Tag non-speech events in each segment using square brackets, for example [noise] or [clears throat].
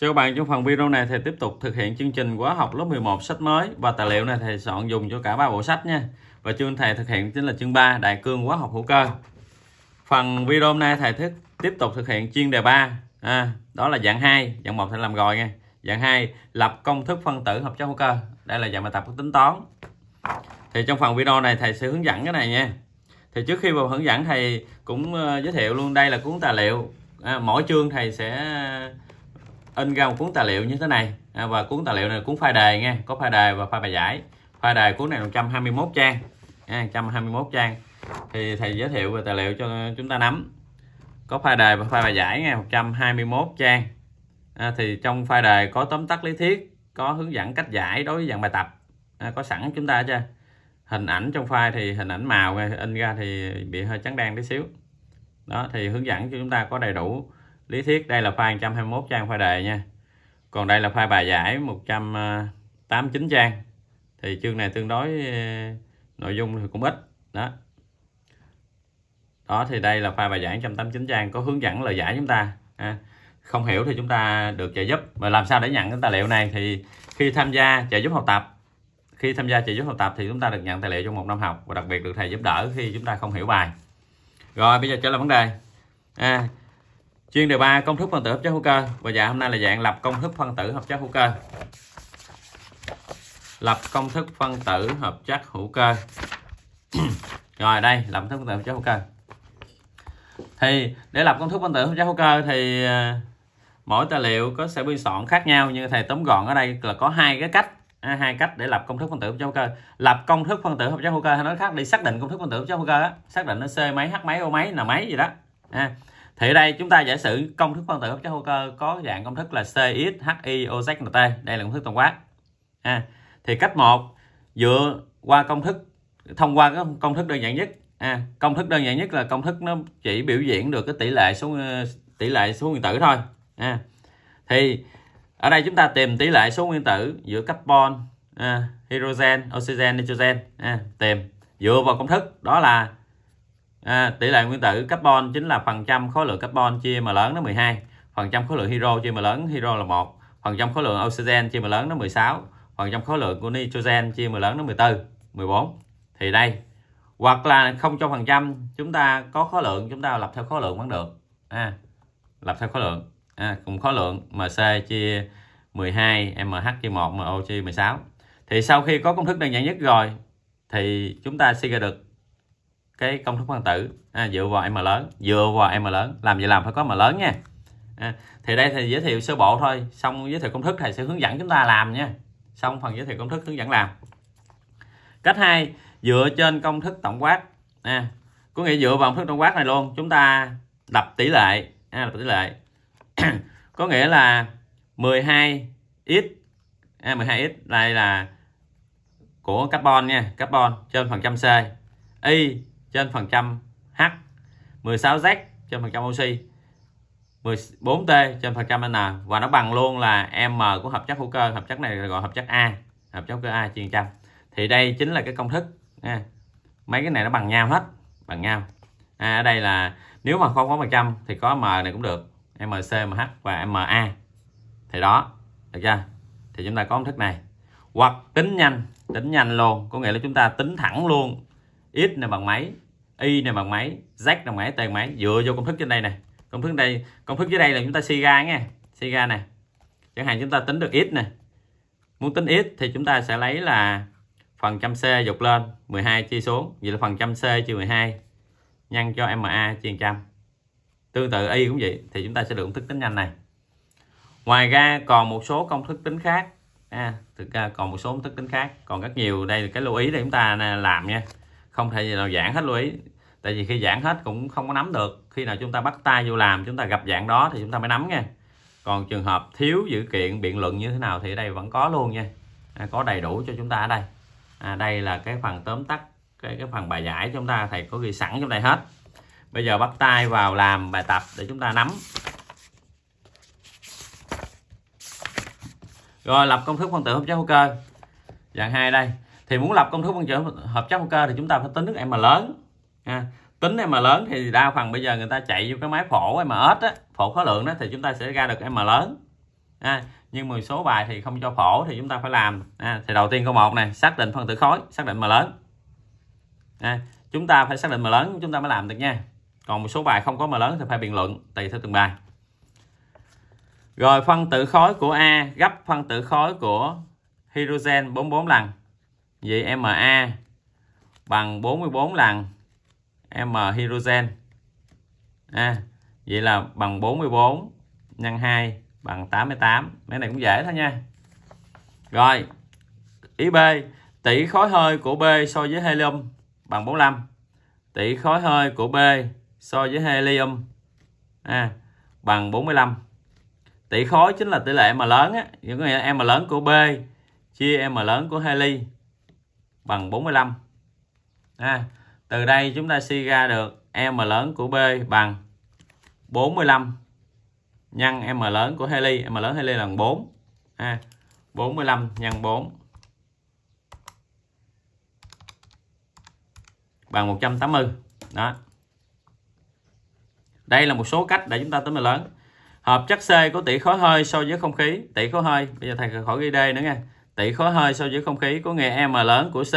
Chào các bạn, trong phần video này thầy tiếp tục thực hiện chương trình khóa học lớp 11 sách mới và tài liệu này thầy soạn dùng cho cả ba bộ sách nha. Và chương thầy thực hiện chính là chương 3 đại cương khóa học hữu cơ. Phần video hôm nay thầy thích tiếp tục thực hiện chuyên đề 3 à, đó là dạng 2, dạng 1 thầy làm rồi nha. Dạng 2 lập công thức phân tử hợp chất hữu cơ. Đây là dạng bài tập của tính toán. Thì trong phần video này thầy sẽ hướng dẫn cái này nha. Thì trước khi vào hướng dẫn thầy cũng ờ, giới thiệu luôn đây là cuốn tài liệu. À, mỗi chương thầy sẽ in ra một cuốn tài liệu như thế này à, và cuốn tài liệu này cuốn file đề nha có file đề và file bài giải file đề cuốn này là 121 trang 121 à, trang thì thầy giới thiệu về tài liệu cho chúng ta nắm có file đề và file bài giải nha 121 trang à, thì trong file đề có tóm tắt lý thuyết có hướng dẫn cách giải đối với dạng bài tập có sẵn chúng ta chưa hình ảnh trong file thì hình ảnh màu in ra thì bị hơi trắng đen tí xíu đó thì hướng dẫn cho chúng ta có đầy đủ lý thuyết đây là file 121 trang file đề nha còn đây là file bài giải 189 trang thì chương này tương đối ờ, nội dung thì cũng ít đó đó thì đây là file bài giảng 189 trang có hướng dẫn lời giải chúng ta à, không hiểu thì chúng ta được trợ giúp mà làm sao để nhận cái tài liệu này thì khi tham gia trợ giúp học tập khi tham gia trợ giúp học tập thì chúng ta được nhận tài liệu trong một năm học và đặc biệt được thầy giúp đỡ khi chúng ta không hiểu bài rồi bây giờ trở lại vấn đề à, Chuyên đề 3 công thức phân tử hợp chất hữu cơ. Và dạ hôm nay là dạng lập công thức phân tử hợp chất hữu cơ. Lập công thức phân tử hợp chất hữu cơ. [clears throat] Rồi đây, lập công thức phân tử hợp chất hữu cơ. Thì để lập công thức phân tử hợp chất hữu cơ thì à, mỗi tài liệu có sẽ biên soạn khác nhau như thầy tóm gọn ở đây là có hai cái cách à, hai cách để lập công thức phân tử hợp chất hữu cơ lập công thức phân tử hợp chất hữu cơ hay nói khác đi xác định công thức phân tử hợp chất hữu cơ đó. xác định nó c mấy h mấy o mấy n mấy gì đó à thì ở đây chúng ta giả sử công thức phân tử hợp chất hữu cơ có dạng công thức là CXHIOZNT đây là công thức tổng quát ha à, thì cách 1 dựa qua công thức thông qua cái công thức đơn giản nhất à, công thức đơn giản nhất là công thức nó chỉ biểu diễn được cái tỷ lệ số ờ, tỷ lệ số nguyên tử thôi à, thì ở đây chúng ta tìm tỷ lệ số nguyên tử giữa carbon à, hydrogen oxygen nitrogen à, tìm dựa vào công thức đó là à, tỷ lệ nguyên tử carbon chính là phần trăm khối lượng carbon chia mà lớn nó 12 phần trăm khối lượng hydro chia mà lớn hydro là một phần trăm khối lượng oxygen chia mà lớn nó 16 phần trăm khối lượng của nitrogen chia mà lớn nó 14 14 thì đây hoặc là không cho phần trăm chúng ta có khối lượng chúng ta lập theo khối lượng vẫn được à, lập theo khối lượng à, cùng khối lượng MC chia 12 MH chia 1 MO chia 16 thì sau khi có công thức đơn giản nhất rồi thì chúng ta suy ra được cái công thức phân tử à, dựa vào m lớn dựa vào m lớn làm gì làm phải có m lớn nha à, thì đây thì giới thiệu sơ bộ thôi xong giới thiệu công thức thầy sẽ hướng dẫn chúng ta làm nha xong phần giới thiệu công thức hướng dẫn làm cách hai dựa trên công thức tổng quát à, có nghĩa dựa vào công thức tổng quát này luôn chúng ta lập tỷ lệ à, lập tỷ lệ [clears throat] có nghĩa là 12 x à, 12 x đây là của carbon nha carbon trên phần trăm c y trên phần trăm H 16Z trên phần trăm oxy 14T trên phần trăm N và nó bằng luôn là M của hợp chất hữu cơ hợp chất này gọi hợp chất A hợp chất hữu cơ A trên trăm thì đây chính là cái công thức nha. mấy cái này nó bằng nhau hết bằng nhau à, ở đây là nếu mà không có phần trăm thì có M này cũng được MC MH và MA thì đó được chưa thì chúng ta có công thức này hoặc tính nhanh tính nhanh luôn có nghĩa là chúng ta tính thẳng luôn x này bằng mấy y này bằng máy z bằng máy t bằng máy dựa vô công thức trên đây này công thức đây công thức dưới đây là chúng ta suy ra nghe suy ra nè chẳng hạn chúng ta tính được x nè muốn tính x thì chúng ta sẽ lấy là phần trăm c dục lên 12 chia xuống vậy là phần trăm c chia 12 nhân cho ma chia trăm tương tự y cũng vậy thì chúng ta sẽ được công thức tính nhanh này ngoài ra còn một số công thức tính khác à, thực ra còn một số công thức tính khác còn rất nhiều đây là cái lưu ý để chúng ta làm nha không thể nào giảng hết lưu ý tại vì khi giãn hết cũng không có nắm được khi nào chúng ta bắt tay vô làm chúng ta gặp dạng đó thì chúng ta mới nắm nha còn trường hợp thiếu dữ kiện biện luận như thế nào thì ở đây vẫn có luôn nha à, có đầy đủ cho chúng ta ở đây à, đây là cái phần tóm tắt cái, cái phần bài giải chúng ta thầy có ghi sẵn trong đây hết bây giờ bắt tay vào làm bài tập để chúng ta nắm rồi lập công thức phân tử hợp chất hữu cơ dạng hai đây thì muốn lập công thức phân tử hợp chất hữu cơ thì chúng ta phải tính nước m lớn ha. tính mà lớn thì đa phần bây giờ người ta chạy vô cái máy phổ mà ớt á phổ khối lượng đó thì chúng ta sẽ ra được m lớn ha. nhưng một số bài thì không cho phổ thì chúng ta phải làm ha. thì đầu tiên câu một này xác định phân tử khối xác định m lớn ha. chúng ta phải xác định m lớn chúng ta mới làm được nha còn một số bài không có m lớn thì phải biện luận tùy theo từng bài rồi phân tử khối của A gấp phân tử khối của hydrogen 44 lần. Vậy MA bằng 44 lần M hydrogen à, vậy là bằng 44 nhân 2 bằng 88 mấy này cũng dễ thôi nha rồi ý B tỷ khối hơi của B so với helium bằng 45 tỷ khối hơi của B so với helium à, bằng 45 tỷ khối chính là tỷ lệ M lớn á những nghĩa M lớn của B chia M lớn của heli bằng 45 à, từ đây chúng ta suy ra được M lớn của B bằng 45 nhân M lớn của heli M lớn heli là 4 à, 45 nhân 4 bằng 180 đó đây là một số cách để chúng ta tính M lớn hợp chất C có tỷ khối hơi so với không khí tỷ khối hơi bây giờ thầy khỏi ghi đây nữa nha tỷ khối hơi so với không khí có nghĩa M lớn của C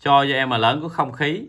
cho với M lớn của không khí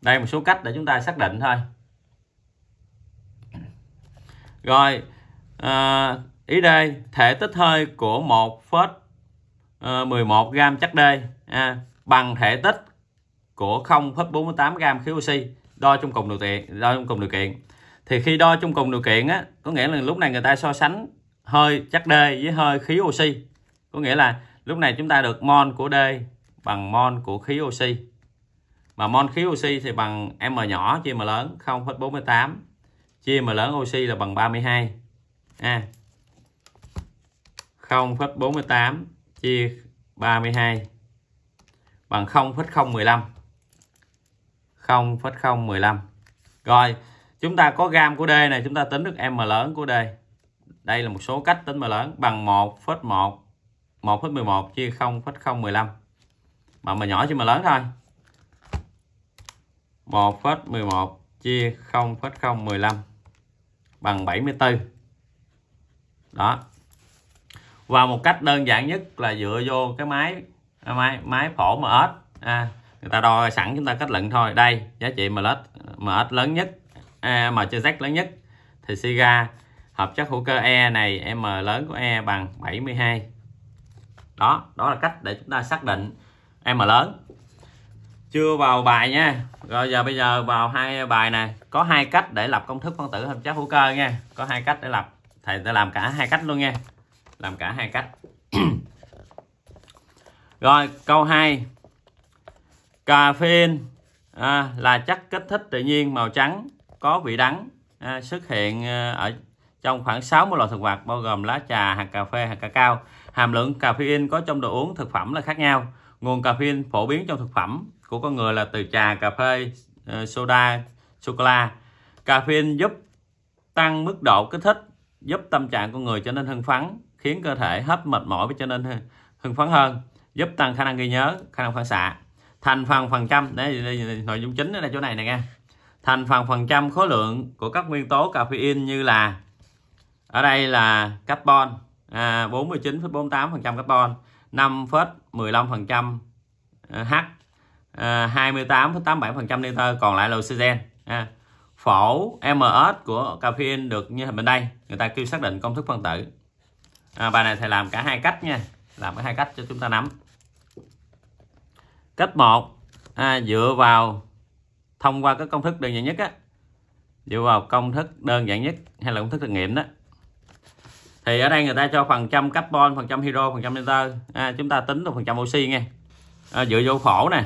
đây một số cách để chúng ta xác định thôi rồi à, ý đây thể tích hơi của một phết 11 ờ, gram chất D à, bằng thể tích của 0,48 gram khí oxy đo trong cùng điều kiện đo trong cùng điều kiện thì khi đo trong cùng điều kiện á có nghĩa là lúc này người ta so sánh hơi chất D với hơi khí oxy có nghĩa là lúc này chúng ta được mol của D bằng mol của khí oxy mà mol khí oxy thì bằng m nhỏ chia m lớn 0,48 chia m lớn oxy là bằng 32 a à, 0,48 chia 32 bằng 0,015 0,015 rồi chúng ta có gam của D này chúng ta tính được M lớn của D đây là một số cách tính M lớn bằng 1,1 1,11 chia 0,015 mà M nhỏ chia M lớn thôi 1,11 chia 0,015 bằng 74 đó và một cách đơn giản nhất là dựa vô cái máy à, máy máy phổ MS à, người ta đo sẵn chúng ta kết luận thôi đây giá trị MS MS lớn nhất à, MCZ lớn nhất thì siga hợp chất hữu cơ E này M lớn của E bằng 72 đó đó là cách để chúng ta xác định M lớn chưa vào bài nha rồi giờ bây giờ vào hai bài này có hai cách để lập công thức phân tử hợp chất hữu cơ nha có hai cách để lập thầy sẽ làm cả hai cách luôn nha làm cả hai cách [clears throat] rồi câu 2 caffeine à, là chất kích thích tự nhiên màu trắng có vị đắng à, xuất hiện à, ở trong khoảng 60 loại thực vật bao gồm lá trà, hạt cà phê, hạt cao Hàm lượng caffeine có trong đồ uống thực phẩm là khác nhau. Nguồn caffeine phổ biến trong thực phẩm của con người là từ trà, cà phê, ờ, soda, sô-cô-la. Caffeine giúp tăng mức độ kích thích, giúp tâm trạng con người trở nên hưng phấn, khiến cơ thể hết mệt mỏi và trở nên hưng phấn hơn, giúp tăng khả năng ghi nhớ, khả năng phản xạ. Thành phần phần trăm, đấy, đây, nội dung chính là chỗ này nè nghe. Thành phần phần trăm khối lượng của các nguyên tố caffeine như là ở đây là carbon à, 49,48% carbon, 5,15% ờ, H, à, 28,87% nitơ còn lại là oxygen à, phổ MS của caffeine được như hình bên đây người ta kêu xác định công thức phân tử à, bài này thầy làm cả hai cách nha làm cả hai cách cho chúng ta nắm cách 1 à, dựa vào thông qua các công thức đơn giản nhất á dựa vào công thức đơn giản nhất hay là công thức thực nghiệm đó thì ở đây người ta cho phần trăm carbon phần trăm hydro phần trăm nitơ à, chúng ta tính được phần trăm oxy nghe à, dựa vô phổ này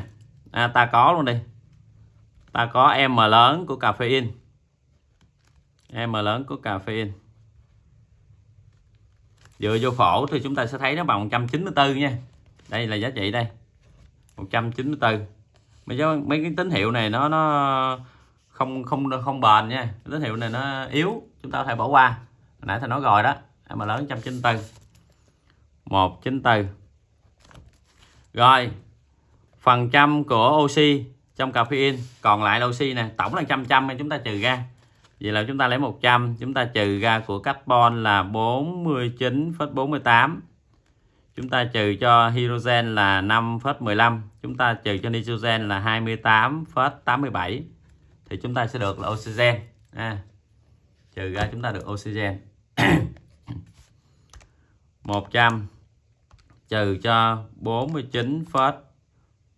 à, ta có luôn đi ta có em m lớn của em m lớn của caffeine dựa vô phổ thì chúng ta sẽ thấy nó bằng 194 nha đây là giá trị đây 194 mấy cái mấy cái tín hiệu này nó nó không không không bền nha tín hiệu này nó yếu chúng ta có thể bỏ qua Hồi nãy thầy nói rồi đó em mà lớn 194 194 rồi phần trăm của oxy trong caffeine còn lại là oxy nè tổng là trăm trăm chúng ta trừ ra vậy là chúng ta lấy 100 chúng ta trừ ra của carbon là 49,48 chúng ta trừ cho hydrogen là 5,15 chúng ta trừ cho nitrogen là 28,87 thì chúng ta sẽ được là oxygen à, trừ ra chúng ta được oxygen 100 [coughs] trừ cho 49,48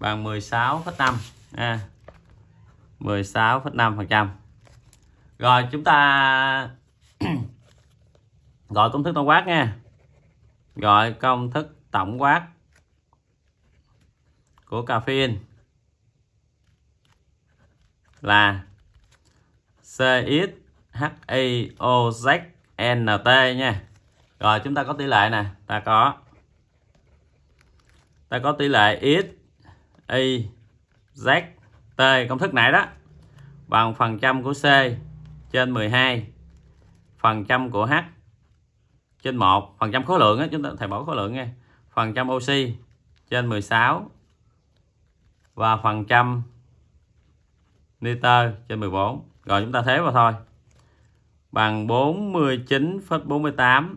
bằng 16,5 à, 16,5% rồi chúng ta [clears throat] gọi công thức tổng quát nha gọi công thức tổng quát của caffeine là CXHIOZNT nha rồi chúng ta có tỷ lệ nè ta có ta có tỷ lệ X Y Z T công thức nãy đó bằng phần trăm của C trên 12 phần trăm của H trên 1 phần trăm khối lượng đó, chúng ta thầy bỏ khối lượng nghe phần trăm oxy trên 16 và phần trăm nitơ trên 14 rồi chúng ta thế vào thôi bằng 49,48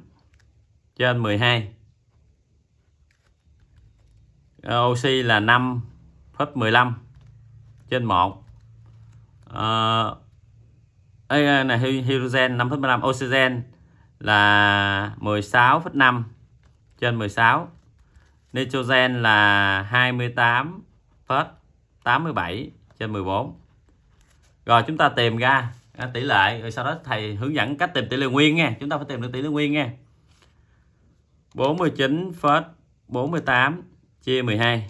trên 12 oxy là 5 Pháp 15 trên 1 à, ấy là hydrogen 5,15 oxygen là 16,5 trên 16 nitrogen là 28 phết 87 trên 14 rồi chúng ta tìm ra tỷ lệ rồi sau đó thầy hướng dẫn cách tìm tỷ lệ nguyên nha chúng ta phải tìm được tỷ lệ nguyên nha 49 phết 48 chia 12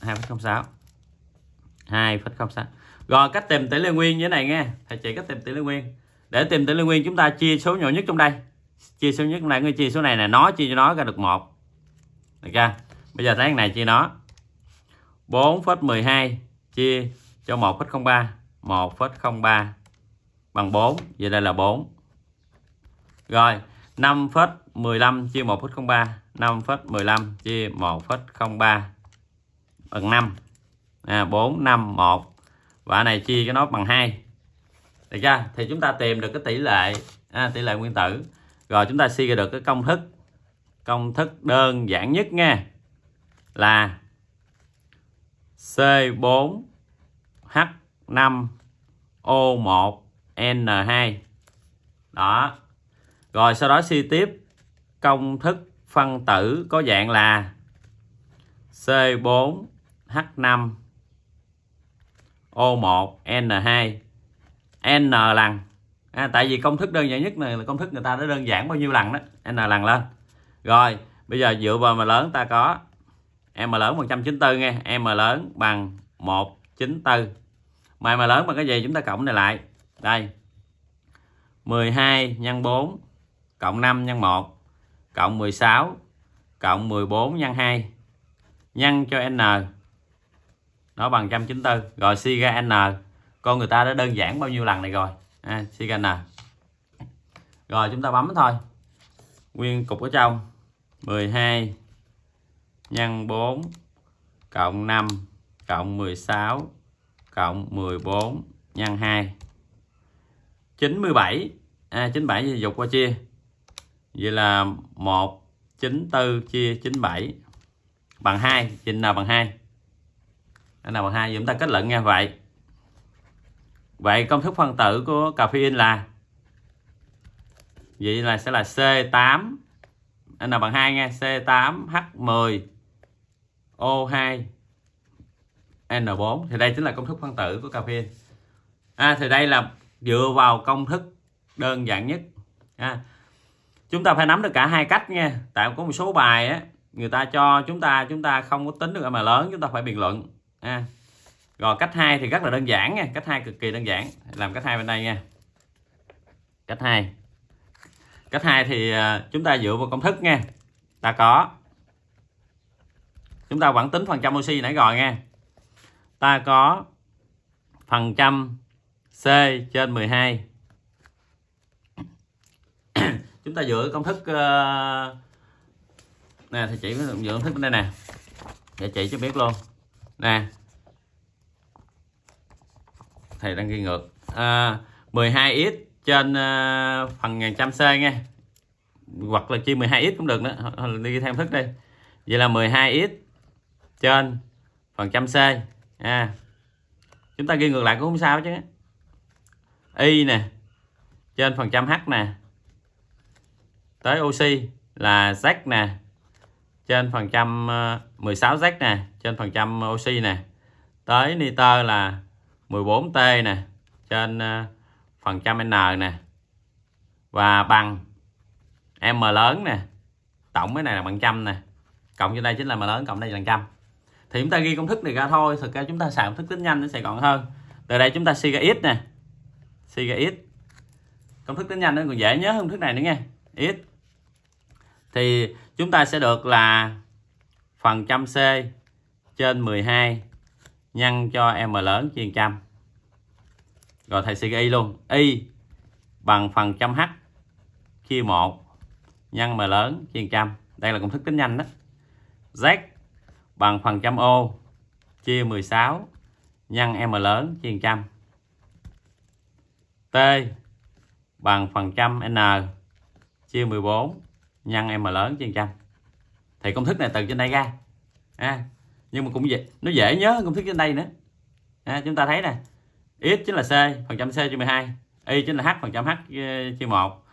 hai hai không sáu, không sáu. rồi cách tìm tỷ lệ nguyên như thế này nghe thầy chỉ cách tìm tỷ lệ nguyên để tìm tỷ lệ nguyên chúng ta chia số nhỏ nhất trong đây chia số nhất trong đây người chia số này là nó chia cho nó ra được một được chưa bây giờ thấy cái này chia nó 4,12 chia cho 1,03 1,03 bằng 4 vậy đây là 4 rồi 5,15 chia 1,03 5,15 chia 1,03 bằng 5 à, 4 5 1 và này chia cái nó bằng 2 được chưa thì chúng ta tìm được cái tỷ lệ à, tỷ lệ nguyên tử rồi chúng ta suy ra được cái công thức công thức đơn giản nhất nha là C4H5O1N2 đó rồi sau đó suy tiếp công thức phân tử có dạng là C4 H5 O1 N2 N lần à, tại vì công thức đơn giản nhất này là công thức người ta đã đơn giản bao nhiêu lần đó N lần lên rồi bây giờ dựa vào mà lớn ta có M lớn 194 nghe M lớn bằng 194 mà lớn bằng cái gì chúng ta cộng này lại đây 12 nhân 4 cộng 5 nhân 1 cộng 16 cộng 14 nhân 2 nhân cho n nó bằng 194 rồi siga n con người ta đã đơn giản bao nhiêu lần này rồi à, siga n rồi chúng ta bấm thôi nguyên cục ở trong 12 nhân 4 cộng 5 cộng 16 cộng 14 nhân 2 97 à, 97 thì dục qua chia vậy là 194 chia 97 bằng 2 trình nào bằng 2 n bằng hai chúng ta kết luận nghe vậy vậy công thức phân tử của cà phê in là vậy là sẽ là C8 n bằng hai nghe C8H10 O2 N4 thì đây chính là công thức phân tử của cà phê à, thì đây là dựa vào công thức đơn giản nhất à, chúng ta phải nắm được cả hai cách nha tại có một số bài á người ta cho chúng ta chúng ta không có tính được mà lớn chúng ta phải biện luận à. rồi cách hai thì rất là đơn giản nha cách hai cực kỳ đơn giản làm cách hai bên đây nha cách hai cách hai thì à, chúng ta dựa vào công thức nha ta có chúng ta vẫn tính phần trăm oxy nãy rồi nha ta có phần trăm C trên 12 [coughs] chúng ta dựa công thức ờ, nè thì chỉ dựa công thức bên đây nè để chị cho biết luôn nè thầy đang ghi ngược à, 12x trên uh, phần ngàn trăm c nghe hoặc là chia 12x cũng được nữa đi theo thức đi vậy là 12x trên phần trăm c à, chúng ta ghi ngược lại cũng không sao chứ y nè trên phần trăm h nè tới oxy là z nè trên phần trăm uh, 16Z nè trên phần trăm oxy nè tới nitơ là 14T nè trên ờ, phần trăm N nè và bằng M lớn nè tổng cái này là bằng trăm nè cộng cho đây chính là M lớn cộng đây là bằng trăm thì chúng ta ghi công thức này ra thôi thực ra chúng ta xài công thức tính nhanh nó sẽ gọn hơn từ đây chúng ta suy ra x nè suy ra x công thức tính nhanh nó còn dễ nhớ hơn thức này nữa nghe x thì chúng ta sẽ được là phần trăm C trên 12 nhân cho M lớn trên trăm rồi thầy sẽ ghi luôn Y bằng phần trăm H chia 1 nhân M lớn trên trăm đây là công thức tính nhanh đó Z bằng phần trăm O chia 16 nhân M lớn trên trăm T bằng phần trăm N chia 14 nhân M lớn trên trăm thì công thức này từ trên đây ra à, nhưng mà cũng dễ nó dễ nhớ công thức trên đây nữa à, chúng ta thấy nè x chính là c phần trăm c chia 12 y chính là h phần trăm h chia ờ, 1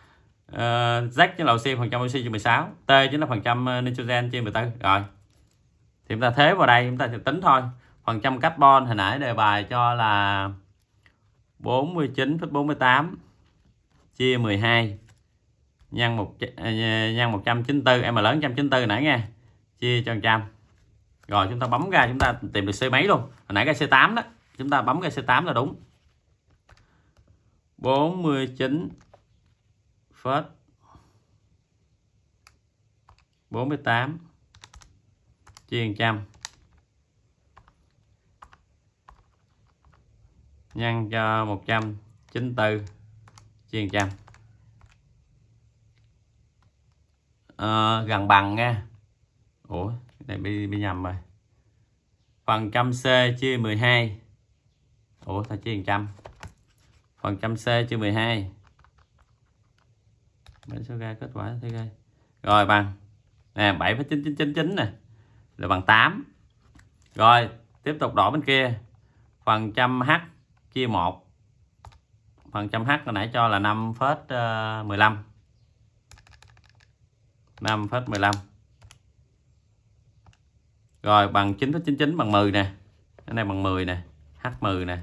ờ, z chính là oxy phần trăm oxy chia 16 t chính là phần trăm ờ, nitrogen chia 14 rồi thì chúng ta thế vào đây chúng ta sẽ tính thôi phần trăm carbon hồi nãy đề bài cho là 49,48 chia 12 nhân một à, à, nhân 194 m lớn 194 nãy nghe chia cho 100 rồi chúng ta bấm ra chúng ta tìm được C mấy luôn hồi nãy cái C8 đó chúng ta bấm cái C8 là đúng 49 phết 48 chia 100 nhân cho 194 chia 100 uh, gần bằng nha Ủa này bị, bị nhầm rồi phần trăm C chia 12 Ủa sao chia 100 phần trăm C chia 12 Mình số ra kết quả thế coi rồi bằng nè 7,9999 nè là bằng 8 rồi tiếp tục đổ bên kia phần trăm H chia 1 phần trăm H hồi nãy cho là 5,15 5,15 rồi bằng 9,99 bằng 10 nè cái này bằng 10 nè H10 nè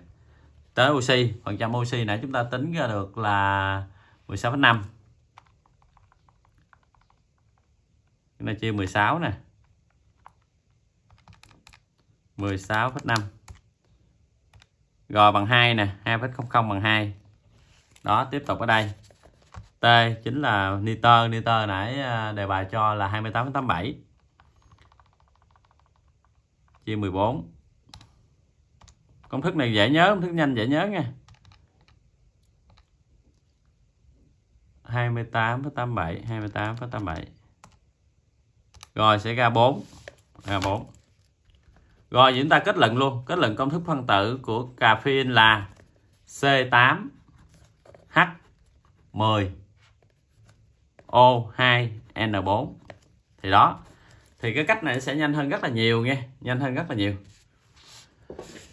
tới oxy phần trăm oxy nãy chúng ta tính ra được là 16,5 cái này chia 16 nè 16,5 rồi bằng 2 nè 2,00 bằng 2 đó tiếp tục ở đây T chính là nitơ nitơ nãy à, đề bài cho là 28,87 chia 14 công thức này dễ nhớ công thức nhanh dễ nhớ nha 28,87 28,87 rồi sẽ ra 4 ra 4 rồi chúng ta kết luận luôn kết luận công thức phân tử của caffeine là C8H10 O2N4 thì đó thì cái cách này sẽ nhanh hơn rất là nhiều nghe nhanh hơn rất là nhiều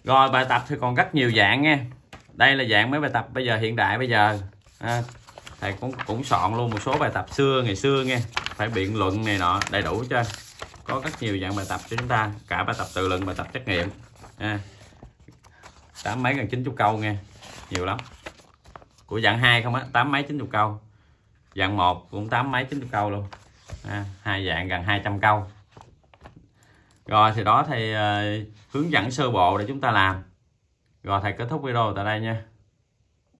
rồi bài tập thì còn rất nhiều dạng nghe đây là dạng mấy bài tập bây giờ hiện đại bây giờ à, thầy cũng cũng soạn luôn một số bài tập xưa ngày xưa nghe phải biện luận này nọ đầy đủ cho có rất nhiều dạng bài tập cho chúng ta cả bài tập tự luận bài tập trắc nghiệm à, tám mấy gần chín chục câu nghe nhiều lắm của dạng hai không á tám mấy chín chục câu dạng một cũng tám mấy chín câu luôn hai dạng gần 200 câu rồi thì đó thì ờ, hướng dẫn sơ bộ để chúng ta làm rồi thầy kết thúc video tại đây nha